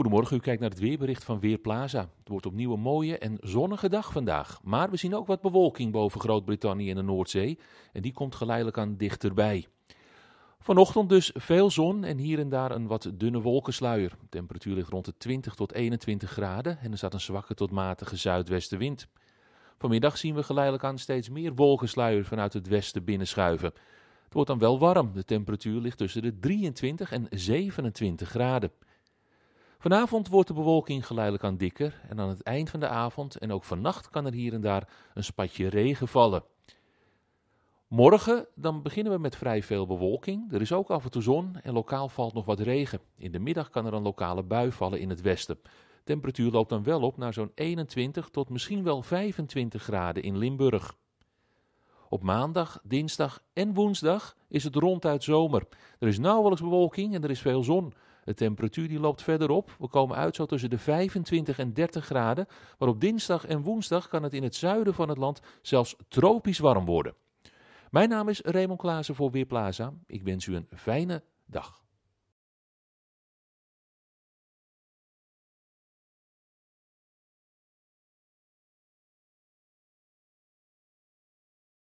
Goedemorgen, u kijkt naar het weerbericht van Weerplaza. Het wordt opnieuw een mooie en zonnige dag vandaag. Maar we zien ook wat bewolking boven Groot-Brittannië en de Noordzee. En die komt geleidelijk aan dichterbij. Vanochtend dus veel zon en hier en daar een wat dunne wolkensluier. De temperatuur ligt rond de 20 tot 21 graden en er staat een zwakke tot matige zuidwestenwind. Vanmiddag zien we geleidelijk aan steeds meer wolkensluier vanuit het westen binnenschuiven. Het wordt dan wel warm. De temperatuur ligt tussen de 23 en 27 graden. Vanavond wordt de bewolking geleidelijk aan dikker en aan het eind van de avond en ook vannacht kan er hier en daar een spatje regen vallen. Morgen dan beginnen we met vrij veel bewolking. Er is ook af en toe zon en lokaal valt nog wat regen. In de middag kan er een lokale bui vallen in het westen. Temperatuur loopt dan wel op naar zo'n 21 tot misschien wel 25 graden in Limburg. Op maandag, dinsdag en woensdag is het ronduit zomer. Er is nauwelijks bewolking en er is veel zon. De temperatuur die loopt verder op. We komen uit zo tussen de 25 en 30 graden. Maar op dinsdag en woensdag kan het in het zuiden van het land zelfs tropisch warm worden. Mijn naam is Raymond Klaassen voor Weerplaza. Ik wens u een fijne dag.